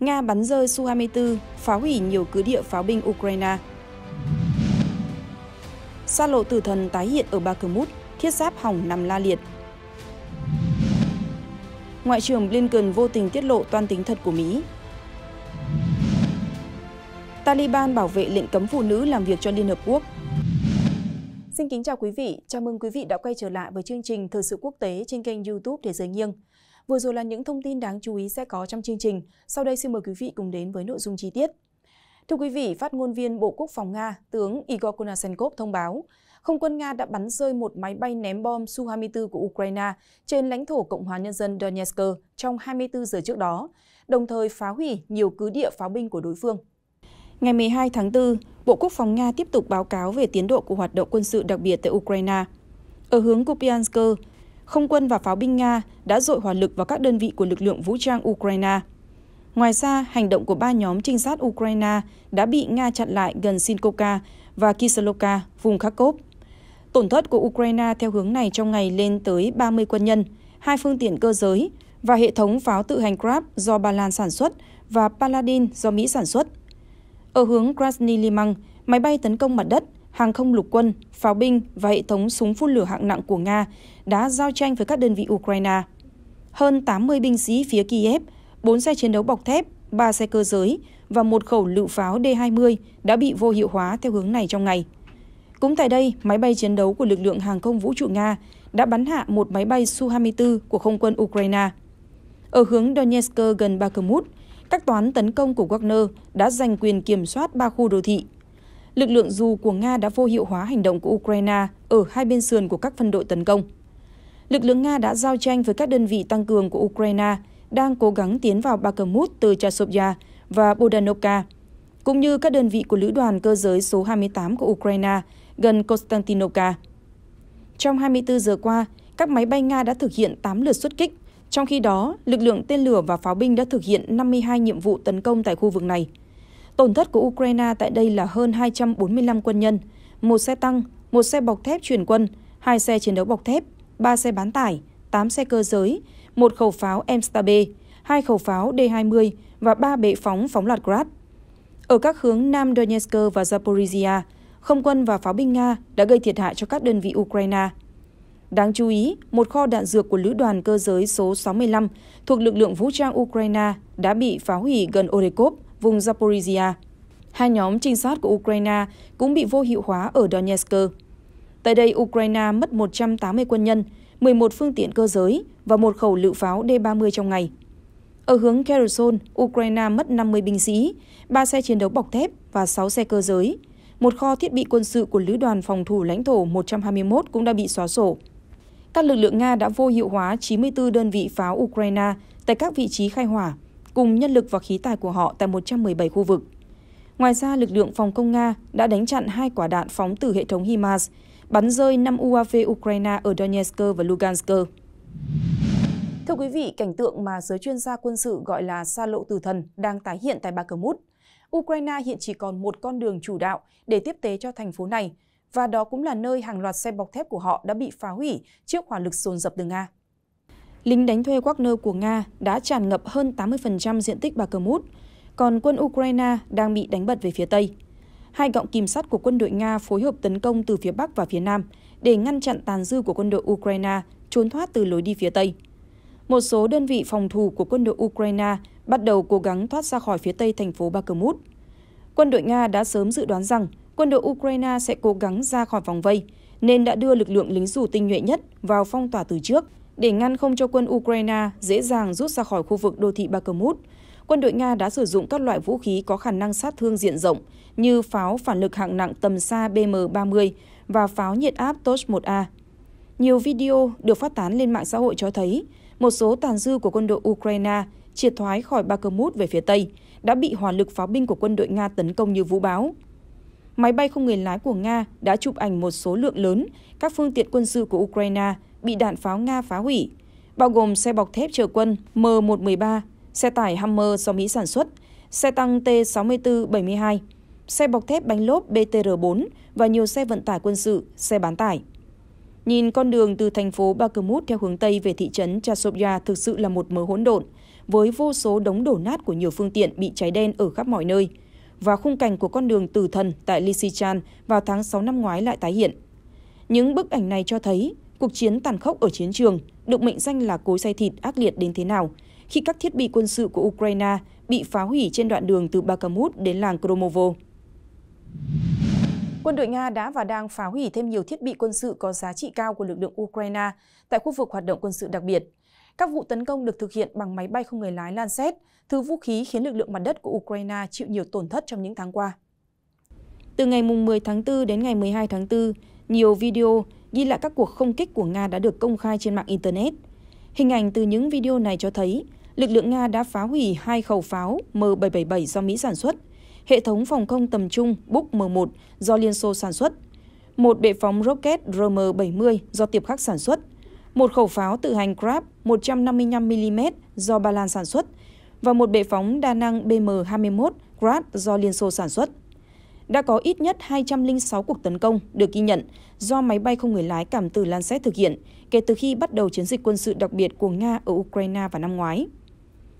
Nga bắn rơi Su-24, phá hủy nhiều cứ địa pháo binh Ukraine. Xa lộ tử thần tái hiện ở Bakhmut, thiết giáp hỏng nằm la liệt. Ngoại trưởng Blinken vô tình tiết lộ toan tính thật của Mỹ. Taliban bảo vệ lệnh cấm phụ nữ làm việc cho Liên Hợp Quốc. Xin kính chào quý vị, chào mừng quý vị đã quay trở lại với chương trình Thời sự quốc tế trên kênh youtube Thế giới nghiêng. Vừa rồi là những thông tin đáng chú ý sẽ có trong chương trình. Sau đây xin mời quý vị cùng đến với nội dung chi tiết. Thưa quý vị, phát ngôn viên Bộ Quốc phòng Nga, tướng Igor Konashenkov thông báo, không quân Nga đã bắn rơi một máy bay ném bom Su-24 của Ukraine trên lãnh thổ Cộng hòa Nhân dân Donetsk trong 24 giờ trước đó, đồng thời phá hủy nhiều cứ địa pháo binh của đối phương. Ngày 12 tháng 4, Bộ Quốc phòng Nga tiếp tục báo cáo về tiến độ của hoạt động quân sự đặc biệt tại Ukraine. Ở hướng Kupiansk, không quân và pháo binh nga đã dội hỏa lực vào các đơn vị của lực lượng vũ trang ukraine ngoài ra hành động của ba nhóm trinh sát ukraine đã bị nga chặn lại gần sinkoka và kisloka vùng kharkov tổn thất của ukraine theo hướng này trong ngày lên tới 30 quân nhân hai phương tiện cơ giới và hệ thống pháo tự hành Krab do Ba Lan sản xuất và Paladin do Mỹ sản xuất. Ở hướng Krasny Liman, máy bay tấn công mặt đất hàng không lục quân, pháo binh và hệ thống súng phun lửa hạng nặng của Nga đã giao tranh với các đơn vị Ukraine. Hơn 80 binh sĩ phía Kiev, 4 xe chiến đấu bọc thép, 3 xe cơ giới và một khẩu lựu pháo D-20 đã bị vô hiệu hóa theo hướng này trong ngày. Cũng tại đây, máy bay chiến đấu của lực lượng hàng không vũ trụ Nga đã bắn hạ một máy bay Su-24 của không quân Ukraine. Ở hướng Donetsk gần Bakhmut, các toán tấn công của Wagner đã giành quyền kiểm soát ba khu đô thị lực lượng dù của Nga đã vô hiệu hóa hành động của Ukraine ở hai bên sườn của các phân đội tấn công. Lực lượng Nga đã giao tranh với các đơn vị tăng cường của Ukraine đang cố gắng tiến vào Bakhmut từ Chasovya và Bodanovka, cũng như các đơn vị của Lữ đoàn Cơ giới số 28 của Ukraine gần Konstantinovka. Trong 24 giờ qua, các máy bay Nga đã thực hiện 8 lượt xuất kích, trong khi đó, lực lượng tên lửa và pháo binh đã thực hiện 52 nhiệm vụ tấn công tại khu vực này – Tổn thất của Ukraine tại đây là hơn 245 quân nhân, một xe tăng, một xe bọc thép chuyển quân, hai xe chiến đấu bọc thép, ba xe bán tải, 8 xe cơ giới, một khẩu pháo Emstar hai khẩu pháo D-20 và ba bệ phóng phóng loạt Grad. Ở các hướng Nam Donetsk và Zaporizhia, không quân và pháo binh Nga đã gây thiệt hại cho các đơn vị Ukraine. Đáng chú ý, một kho đạn dược của Lữ đoàn Cơ giới số 65 thuộc lực lượng vũ trang Ukraine đã bị phá hủy gần Orekov, vùng zaporizhia. Hai nhóm trinh sát của Ukraine cũng bị vô hiệu hóa ở Donetsk. Tại đây, Ukraine mất 180 quân nhân, 11 phương tiện cơ giới và một khẩu lựu pháo D-30 trong ngày. Ở hướng Kherson, Ukraine mất 50 binh sĩ, 3 xe chiến đấu bọc thép và 6 xe cơ giới. Một kho thiết bị quân sự của Lữ đoàn Phòng thủ lãnh thổ 121 cũng đã bị xóa sổ. Các lực lượng Nga đã vô hiệu hóa 94 đơn vị pháo Ukraine tại các vị trí khai hỏa cùng nhân lực và khí tài của họ tại 117 khu vực. Ngoài ra, lực lượng phòng công Nga đã đánh chặn hai quả đạn phóng từ hệ thống HIMARS, bắn rơi 5 UAV Ukraine ở Donetsk và Lugansk. Thưa quý vị, cảnh tượng mà giới chuyên gia quân sự gọi là xa lộ tử thần đang tái hiện tại Bakhmut. Ukraine hiện chỉ còn một con đường chủ đạo để tiếp tế cho thành phố này, và đó cũng là nơi hàng loạt xe bọc thép của họ đã bị phá hủy trước hỏa lực dồn dập từ Nga lính đánh thuê Wagner của Nga đã tràn ngập hơn 80% diện tích Bakhmut, còn quân Ukraine đang bị đánh bật về phía Tây. Hai gọng kìm sắt của quân đội Nga phối hợp tấn công từ phía Bắc và phía Nam để ngăn chặn tàn dư của quân đội Ukraine trốn thoát từ lối đi phía Tây. Một số đơn vị phòng thủ của quân đội Ukraine bắt đầu cố gắng thoát ra khỏi phía Tây thành phố Bakhmut. Quân đội Nga đã sớm dự đoán rằng quân đội Ukraine sẽ cố gắng ra khỏi vòng vây, nên đã đưa lực lượng lính dù tinh nhuệ nhất vào phong tỏa từ trước – để ngăn không cho quân Ukraine dễ dàng rút ra khỏi khu vực đô thị Bakhmut. Quân đội Nga đã sử dụng các loại vũ khí có khả năng sát thương diện rộng như pháo phản lực hạng nặng tầm xa BM-30 và pháo nhiệt áp TOS-1A. Nhiều video được phát tán lên mạng xã hội cho thấy một số tàn dư của quân đội Ukraine triệt thoái khỏi Bakhmut về phía Tây đã bị hỏa lực pháo binh của quân đội Nga tấn công như vũ báo. Máy bay không người lái của Nga đã chụp ảnh một số lượng lớn các phương tiện quân sự của Ukraine – bị đạn pháo Nga phá hủy, bao gồm xe bọc thép chở quân M113, xe tải Hammer do Mỹ sản xuất, xe tăng T-6472, xe bọc thép bánh lốp BTR-4 và nhiều xe vận tải quân sự, xe bán tải. Nhìn con đường từ thành phố Bakhmut theo hướng Tây về thị trấn Chasovya thực sự là một mớ hỗn độn, với vô số đống đổ nát của nhiều phương tiện bị cháy đen ở khắp mọi nơi. Và khung cảnh của con đường tử thần tại Lysychan vào tháng 6 năm ngoái lại tái hiện. Những bức ảnh này cho thấy cuộc chiến tàn khốc ở chiến trường được mệnh danh là cối xay thịt ác liệt đến thế nào khi các thiết bị quân sự của Ukraine bị phá hủy trên đoạn đường từ Bakhmut đến làng Kromovo. Quân đội Nga đã và đang phá hủy thêm nhiều thiết bị quân sự có giá trị cao của lực lượng Ukraine tại khu vực hoạt động quân sự đặc biệt. Các vụ tấn công được thực hiện bằng máy bay không người lái Lancet, thứ vũ khí khiến lực lượng mặt đất của Ukraine chịu nhiều tổn thất trong những tháng qua. Từ ngày 10 tháng 4 đến ngày 12 tháng 4, nhiều video, ghi lại các cuộc không kích của Nga đã được công khai trên mạng Internet. Hình ảnh từ những video này cho thấy lực lượng Nga đã phá hủy hai khẩu pháo M777 do Mỹ sản xuất, hệ thống phòng không tầm trung Buk M1 do Liên Xô sản xuất, một bệ phóng rocket RM-70 do Tiệp Khắc sản xuất, một khẩu pháo tự hành Krab 155mm do Ba Lan sản xuất và một bệ phóng đa năng BM-21 Grad do Liên Xô sản xuất đã có ít nhất 206 cuộc tấn công được ghi nhận do máy bay không người lái cảm tử Lancet thực hiện kể từ khi bắt đầu chiến dịch quân sự đặc biệt của Nga ở Ukraine vào năm ngoái.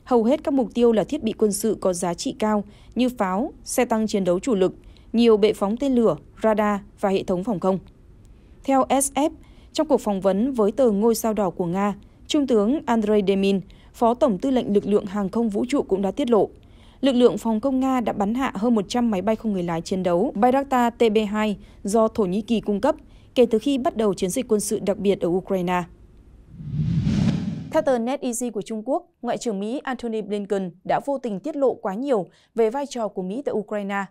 Hầu hết các mục tiêu là thiết bị quân sự có giá trị cao như pháo, xe tăng chiến đấu chủ lực, nhiều bệ phóng tên lửa, radar và hệ thống phòng không. Theo SF, trong cuộc phỏng vấn với tờ Ngôi sao đỏ của Nga, Trung tướng Andrei Demin, Phó Tổng tư lệnh lực lượng hàng không vũ trụ cũng đã tiết lộ, lực lượng phòng không Nga đã bắn hạ hơn 100 máy bay không người lái chiến đấu Bayraktar TB2 do Thổ Nhĩ Kỳ cung cấp kể từ khi bắt đầu chiến dịch quân sự đặc biệt ở Ukraine. Theo tờ NetEasy của Trung Quốc, Ngoại trưởng Mỹ Antony Blinken đã vô tình tiết lộ quá nhiều về vai trò của Mỹ tại Ukraine.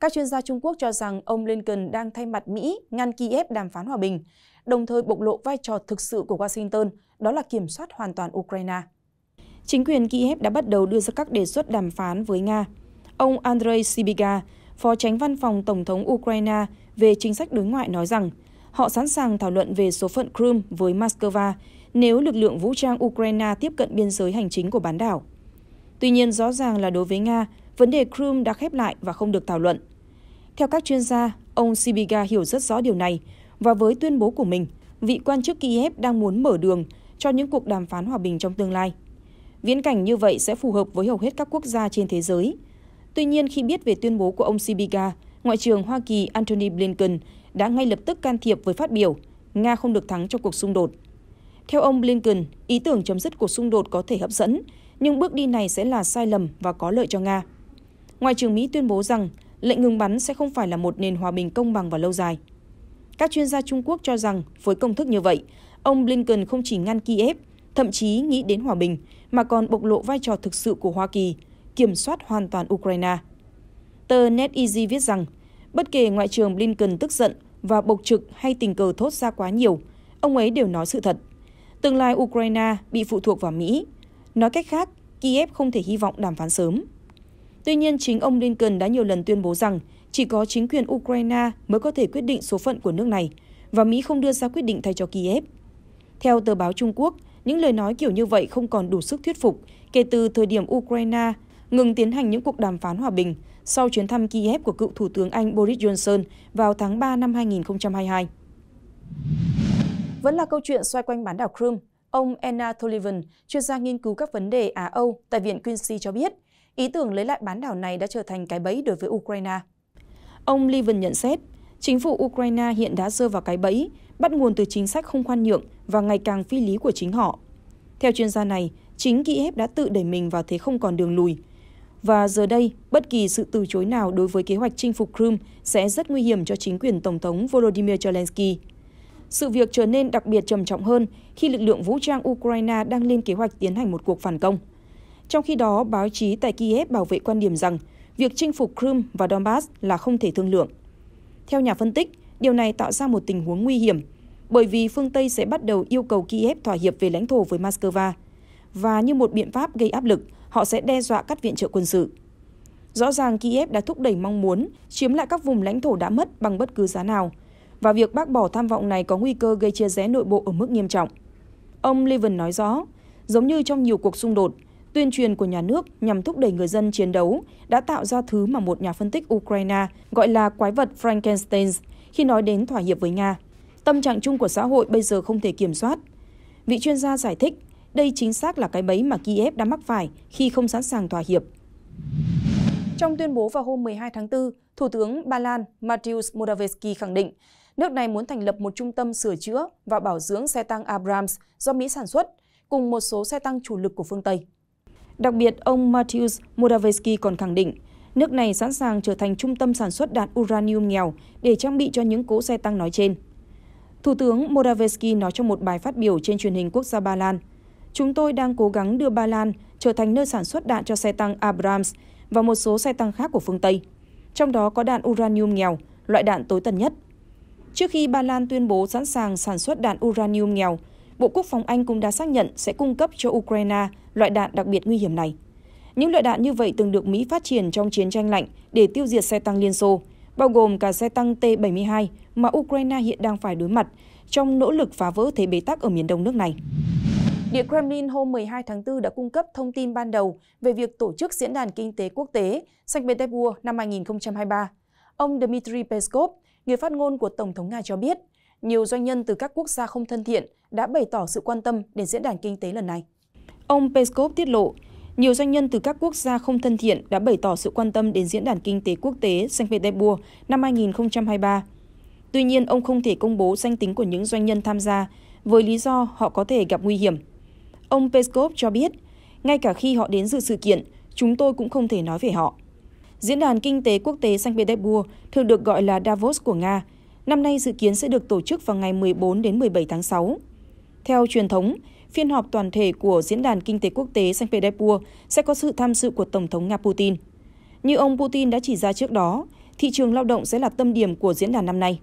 Các chuyên gia Trung Quốc cho rằng ông Blinken đang thay mặt Mỹ ngăn Kiev đàm phán hòa bình, đồng thời bộc lộ vai trò thực sự của Washington, đó là kiểm soát hoàn toàn Ukraine chính quyền Kiev đã bắt đầu đưa ra các đề xuất đàm phán với Nga. Ông Andrei Sibiga, phó tránh văn phòng Tổng thống Ukraine về chính sách đối ngoại nói rằng họ sẵn sàng thảo luận về số phận Crimea với Moscow nếu lực lượng vũ trang Ukraine tiếp cận biên giới hành chính của bán đảo. Tuy nhiên, rõ ràng là đối với Nga, vấn đề Crimea đã khép lại và không được thảo luận. Theo các chuyên gia, ông Sibiga hiểu rất rõ điều này và với tuyên bố của mình, vị quan chức Kiev đang muốn mở đường cho những cuộc đàm phán hòa bình trong tương lai. Viễn cảnh như vậy sẽ phù hợp với hầu hết các quốc gia trên thế giới. Tuy nhiên, khi biết về tuyên bố của ông Sibiga, Ngoại trưởng Hoa Kỳ Antony Blinken đã ngay lập tức can thiệp với phát biểu Nga không được thắng trong cuộc xung đột. Theo ông Blinken, ý tưởng chấm dứt cuộc xung đột có thể hấp dẫn, nhưng bước đi này sẽ là sai lầm và có lợi cho Nga. Ngoại trưởng Mỹ tuyên bố rằng lệnh ngừng bắn sẽ không phải là một nền hòa bình công bằng và lâu dài. Các chuyên gia Trung Quốc cho rằng với công thức như vậy, ông Blinken không chỉ ngăn Kiev thậm chí nghĩ đến hòa bình mà còn bộc lộ vai trò thực sự của Hoa Kỳ, kiểm soát hoàn toàn Ukraine. Tờ NetEasy viết rằng, bất kể Ngoại trưởng Blinken tức giận và bộc trực hay tình cờ thốt ra quá nhiều, ông ấy đều nói sự thật. Tương lai Ukraine bị phụ thuộc vào Mỹ. Nói cách khác, Kiev không thể hy vọng đàm phán sớm. Tuy nhiên, chính ông Blinken đã nhiều lần tuyên bố rằng chỉ có chính quyền Ukraine mới có thể quyết định số phận của nước này và Mỹ không đưa ra quyết định thay cho Kiev. Theo tờ báo Trung Quốc, những lời nói kiểu như vậy không còn đủ sức thuyết phục kể từ thời điểm Ukraine ngừng tiến hành những cuộc đàm phán hòa bình sau chuyến thăm Kiev của cựu Thủ tướng Anh Boris Johnson vào tháng 3 năm 2022. Vẫn là câu chuyện xoay quanh bán đảo Crimea, ông Anna Sullivan, chuyên gia nghiên cứu các vấn đề Á-Âu tại Viện Quincy cho biết, ý tưởng lấy lại bán đảo này đã trở thành cái bẫy đối với Ukraine. Ông Levin nhận xét, chính phủ Ukraine hiện đã rơi vào cái bẫy, bắt nguồn từ chính sách không khoan nhượng và ngày càng phi lý của chính họ. Theo chuyên gia này, chính Kiev đã tự đẩy mình vào thế không còn đường lùi. Và giờ đây, bất kỳ sự từ chối nào đối với kế hoạch chinh phục Crimea sẽ rất nguy hiểm cho chính quyền Tổng thống Volodymyr Zelensky. Sự việc trở nên đặc biệt trầm trọng hơn khi lực lượng vũ trang Ukraine đang lên kế hoạch tiến hành một cuộc phản công. Trong khi đó, báo chí tại Kiev bảo vệ quan điểm rằng việc chinh phục Crimea và Donbass là không thể thương lượng. Theo nhà phân tích, điều này tạo ra một tình huống nguy hiểm – bởi vì phương Tây sẽ bắt đầu yêu cầu Kiev thỏa hiệp về lãnh thổ với Moscow và như một biện pháp gây áp lực, họ sẽ đe dọa cắt viện trợ quân sự. Rõ ràng Kiev đã thúc đẩy mong muốn chiếm lại các vùng lãnh thổ đã mất bằng bất cứ giá nào, và việc bác bỏ tham vọng này có nguy cơ gây chia rẽ nội bộ ở mức nghiêm trọng. Ông Levin nói rõ, giống như trong nhiều cuộc xung đột, tuyên truyền của nhà nước nhằm thúc đẩy người dân chiến đấu đã tạo ra thứ mà một nhà phân tích Ukraine gọi là quái vật Frankenstein khi nói đến thỏa hiệp với Nga. Tâm trạng chung của xã hội bây giờ không thể kiểm soát. Vị chuyên gia giải thích, đây chính xác là cái bẫy mà Kiev đã mắc phải khi không sẵn sàng thỏa hiệp. Trong tuyên bố vào hôm 12 tháng 4, Thủ tướng Ba Lan Mateusz Morawiecki khẳng định nước này muốn thành lập một trung tâm sửa chữa và bảo dưỡng xe tăng Abrams do Mỹ sản xuất, cùng một số xe tăng chủ lực của phương Tây. Đặc biệt, ông Mateusz Morawiecki còn khẳng định nước này sẵn sàng trở thành trung tâm sản xuất đạn uranium nghèo để trang bị cho những cỗ xe tăng nói trên. Thủ tướng Moraveski nói trong một bài phát biểu trên truyền hình quốc gia Ba Lan, chúng tôi đang cố gắng đưa Ba Lan trở thành nơi sản xuất đạn cho xe tăng Abrams và một số xe tăng khác của phương Tây, trong đó có đạn uranium nghèo, loại đạn tối tân nhất. Trước khi Ba Lan tuyên bố sẵn sàng sản xuất đạn uranium nghèo, Bộ Quốc phòng Anh cũng đã xác nhận sẽ cung cấp cho Ukraine loại đạn đặc biệt nguy hiểm này. Những loại đạn như vậy từng được Mỹ phát triển trong chiến tranh lạnh để tiêu diệt xe tăng Liên Xô bao gồm cả xe tăng T-72 mà Ukraine hiện đang phải đối mặt trong nỗ lực phá vỡ thế bế tắc ở miền đông nước này. Điện Kremlin hôm 12 tháng 4 đã cung cấp thông tin ban đầu về việc tổ chức Diễn đàn Kinh tế Quốc tế Saint Petersburg năm 2023. Ông Dmitry Peskov, người phát ngôn của Tổng thống Nga cho biết, nhiều doanh nhân từ các quốc gia không thân thiện đã bày tỏ sự quan tâm đến Diễn đàn Kinh tế lần này. Ông Peskov tiết lộ, nhiều doanh nhân từ các quốc gia không thân thiện đã bày tỏ sự quan tâm đến Diễn đàn Kinh tế Quốc tế Saint Petersburg năm 2023. Tuy nhiên, ông không thể công bố danh tính của những doanh nhân tham gia với lý do họ có thể gặp nguy hiểm. Ông Peskov cho biết, ngay cả khi họ đến dự sự kiện, chúng tôi cũng không thể nói về họ. Diễn đàn Kinh tế Quốc tế Saint Petersburg thường được gọi là Davos của Nga, năm nay dự kiến sẽ được tổ chức vào ngày 14 đến 17 tháng 6. Theo truyền thống, phiên họp toàn thể của Diễn đàn Kinh tế Quốc tế Sankt Petersburg sẽ có sự tham dự của Tổng thống Nga Putin. Như ông Putin đã chỉ ra trước đó, thị trường lao động sẽ là tâm điểm của diễn đàn năm nay.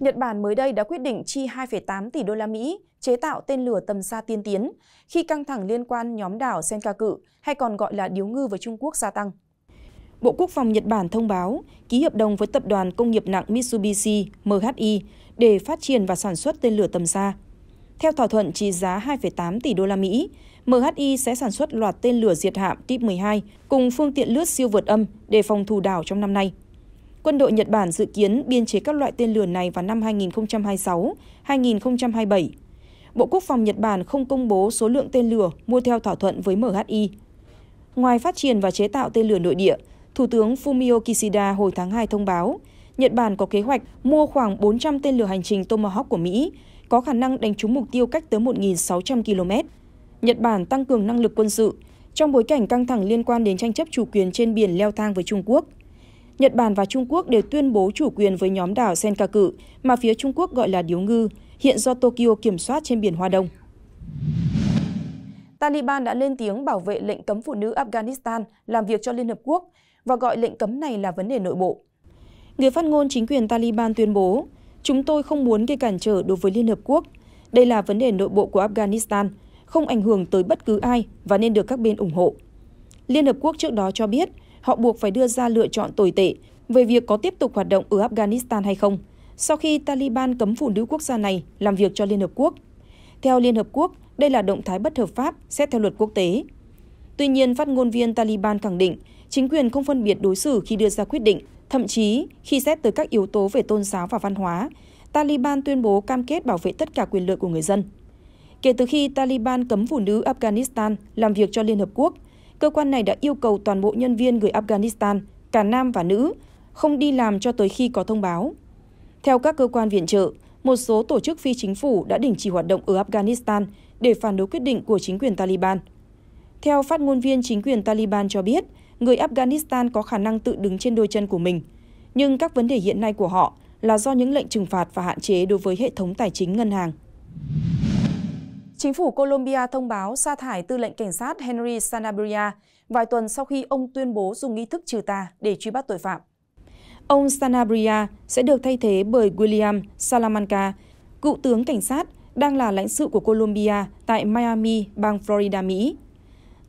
Nhật Bản mới đây đã quyết định chi 2,8 tỷ đô la Mỹ chế tạo tên lửa tầm xa tiên tiến khi căng thẳng liên quan nhóm đảo Senkaku hay còn gọi là điếu ngư với Trung Quốc gia tăng. Bộ Quốc phòng Nhật Bản thông báo ký hợp đồng với tập đoàn công nghiệp nặng Mitsubishi MHI để phát triển và sản xuất tên lửa tầm xa. Theo thỏa thuận trị giá 2,8 tỷ đô la Mỹ, MHI sẽ sản xuất loạt tên lửa diệt hạm Tip 12 cùng phương tiện lướt siêu vượt âm để phòng thủ đảo trong năm nay. Quân đội Nhật Bản dự kiến biên chế các loại tên lửa này vào năm 2026, 2027. Bộ Quốc phòng Nhật Bản không công bố số lượng tên lửa mua theo thỏa thuận với MHI. Ngoài phát triển và chế tạo tên lửa nội địa, Thủ tướng Fumio Kishida hồi tháng 2 thông báo Nhật Bản có kế hoạch mua khoảng 400 tên lửa hành trình Tomahawk của Mỹ có khả năng đánh trúng mục tiêu cách tới 1.600 km. Nhật Bản tăng cường năng lực quân sự trong bối cảnh căng thẳng liên quan đến tranh chấp chủ quyền trên biển leo thang với Trung Quốc. Nhật Bản và Trung Quốc đều tuyên bố chủ quyền với nhóm đảo Senkaku mà phía Trung Quốc gọi là Điếu Ngư, hiện do Tokyo kiểm soát trên biển Hoa Đông. Taliban đã lên tiếng bảo vệ lệnh cấm phụ nữ Afghanistan làm việc cho Liên Hợp Quốc và gọi lệnh cấm này là vấn đề nội bộ. Người phát ngôn chính quyền Taliban tuyên bố, Chúng tôi không muốn gây cản trở đối với Liên Hợp Quốc. Đây là vấn đề nội bộ của Afghanistan, không ảnh hưởng tới bất cứ ai và nên được các bên ủng hộ. Liên Hợp Quốc trước đó cho biết họ buộc phải đưa ra lựa chọn tồi tệ về việc có tiếp tục hoạt động ở Afghanistan hay không, sau khi Taliban cấm phụ nữ quốc gia này làm việc cho Liên Hợp Quốc. Theo Liên Hợp Quốc, đây là động thái bất hợp pháp xét theo luật quốc tế. Tuy nhiên, phát ngôn viên Taliban khẳng định chính quyền không phân biệt đối xử khi đưa ra quyết định Thậm chí, khi xét tới các yếu tố về tôn giáo và văn hóa, Taliban tuyên bố cam kết bảo vệ tất cả quyền lợi của người dân. Kể từ khi Taliban cấm phụ nữ Afghanistan làm việc cho Liên Hợp Quốc, cơ quan này đã yêu cầu toàn bộ nhân viên người Afghanistan, cả nam và nữ, không đi làm cho tới khi có thông báo. Theo các cơ quan viện trợ, một số tổ chức phi chính phủ đã đình chỉ hoạt động ở Afghanistan để phản đối quyết định của chính quyền Taliban. Theo phát ngôn viên chính quyền Taliban cho biết, người afghanistan có khả năng tự đứng trên đôi chân của mình nhưng các vấn đề hiện nay của họ là do những lệnh trừng phạt và hạn chế đối với hệ thống tài chính ngân hàng Chính phủ Colombia thông báo sa thải tư lệnh cảnh sát Henry Sanabria vài tuần sau khi ông tuyên bố dùng nghi thức trừ tà để truy bắt tội phạm. Ông Sanabria sẽ được thay thế bởi William Salamanca, cựu tướng cảnh sát đang là lãnh sự của Colombia tại Miami, bang Florida, Mỹ.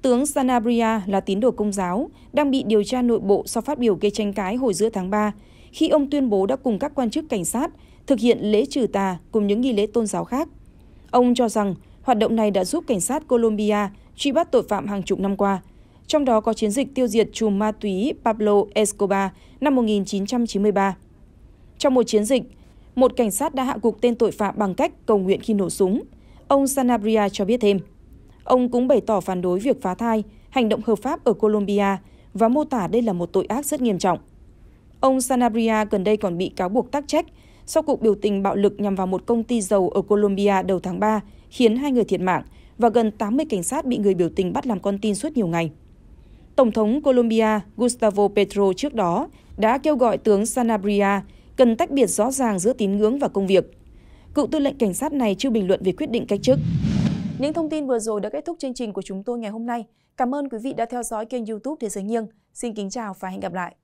Tướng Sanabria là tín đồ công giáo, đang bị điều tra nội bộ sau phát biểu gây tranh cãi hồi giữa tháng 3, khi ông tuyên bố đã cùng các quan chức cảnh sát thực hiện lễ trừ tà cùng những nghi lễ tôn giáo khác. Ông cho rằng hoạt động này đã giúp cảnh sát Colombia truy bắt tội phạm hàng chục năm qua, trong đó có chiến dịch tiêu diệt chùm ma túy Pablo Escobar năm 1993. Trong một chiến dịch, một cảnh sát đã hạ gục tên tội phạm bằng cách cầu nguyện khi nổ súng. Ông Sanabria cho biết thêm. Ông cũng bày tỏ phản đối việc phá thai, hành động hợp pháp ở Colombia và mô tả đây là một tội ác rất nghiêm trọng. Ông Sanabria gần đây còn bị cáo buộc tác trách sau cuộc biểu tình bạo lực nhằm vào một công ty dầu ở Colombia đầu tháng 3 khiến hai người thiệt mạng và gần 80 cảnh sát bị người biểu tình bắt làm con tin suốt nhiều ngày. Tổng thống Colombia Gustavo Petro trước đó đã kêu gọi tướng Sanabria cần tách biệt rõ ràng giữa tín ngưỡng và công việc. Cựu tư lệnh cảnh sát này chưa bình luận về quyết định cách chức. Những thông tin vừa rồi đã kết thúc chương trình của chúng tôi ngày hôm nay. Cảm ơn quý vị đã theo dõi kênh youtube Thế giới nghiêng. Xin kính chào và hẹn gặp lại.